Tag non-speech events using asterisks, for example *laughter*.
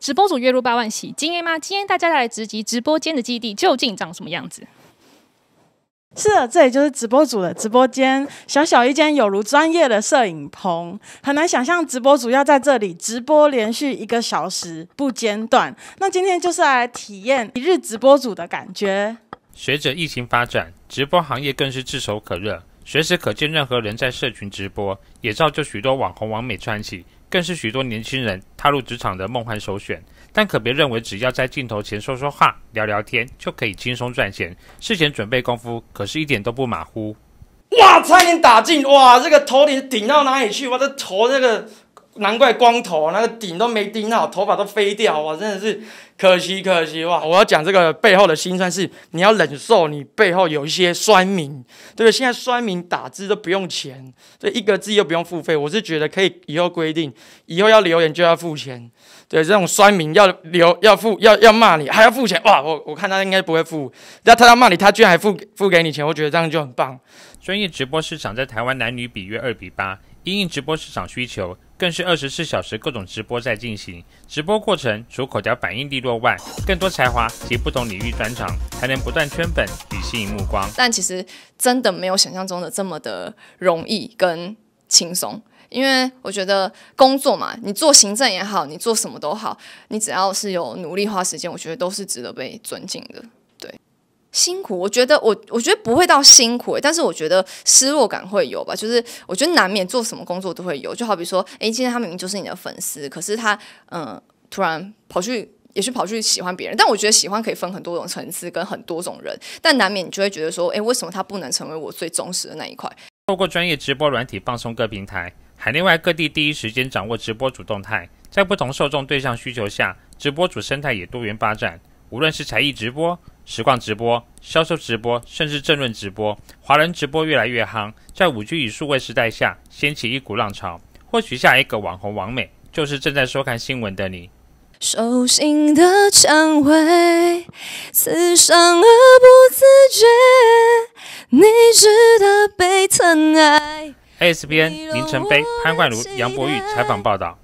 直播组月入八万，今金吗？今天大家来直击直播间的基地，究竟长什么样子？是的，这里就是直播组的直播间，小小一间，有如专业的摄影棚，很难想象直播主要在这里直播连续一个小时不间断。那今天就是来体验一日直播组的感觉。随着疫情发展，直播行业更是炙手可热。随时可见，任何人在社群直播，也造就许多网红、完美穿起，更是许多年轻人踏入职场的梦幻首选。但可别认为只要在镜头前说说话、聊聊天就可以轻松赚钱，事前准备功夫可是一点都不马虎。哇！差点打进哇！这个头顶顶到哪里去？我这头这个。难怪光头那个顶都没顶好，头发都飞掉哇！真的是可惜可惜哇！我要讲这个背后的辛酸是，你要忍受你背后有一些酸民，对不对？现在酸民打字都不用钱，这一个字又不用付费，我是觉得可以以后规定，以后要留言就要付钱，对，这种酸民要留 *laughs* 要付要要骂你还要付钱哇！我我看他应该不会付，要他要骂你，他居然还付付给你钱，我觉得这样就很棒。专业直播市场在台湾男女比约二比八，音应直播市场需求。更是二十四小时各种直播在进行，直播过程除口条反应利落外，更多才华及不同领域专长，才能不断圈粉，吸引目光。但其实真的没有想象中的这么的容易跟轻松，因为我觉得工作嘛，你做行政也好，你做什么都好，你只要是有努力花时间，我觉得都是值得被尊敬的。辛苦，我觉得我我觉得不会到辛苦，但是我觉得失落感会有吧。就是我觉得难免做什么工作都会有，就好比说，哎，今天他明明就是你的粉丝，可是他嗯，突然跑去也是跑去喜欢别人。但我觉得喜欢可以分很多种层次，跟很多种人，但难免你就会觉得说，哎，为什么他不能成为我最忠实的那一块？透过专业直播软体，放松各平台海内外各地，第一时间掌握直播主动态。在不同受众对象需求下，直播主生态也多元发展。无论是才艺直播。实况直播、销售直播，甚至政论直播，华人直播越来越夯，在五 G 与数位时代下掀起一股浪潮。或许下一个网红王美，就是正在收看新闻的你。手心的蔷薇，刺伤而不自觉，你值得被疼爱。ASBN 林晨飞、潘冠如、杨博玉采访报道。